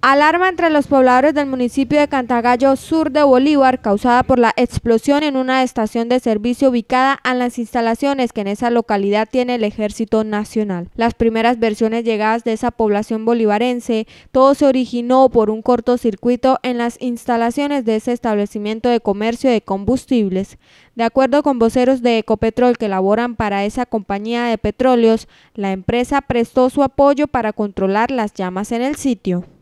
Alarma entre los pobladores del municipio de Cantagallo Sur de Bolívar causada por la explosión en una estación de servicio ubicada en las instalaciones que en esa localidad tiene el Ejército Nacional. Las primeras versiones llegadas de esa población bolivarense, todo se originó por un cortocircuito en las instalaciones de ese establecimiento de comercio de combustibles. De acuerdo con voceros de Ecopetrol que laboran para esa compañía de petróleos, la empresa prestó su apoyo para controlar las llamas en el sitio.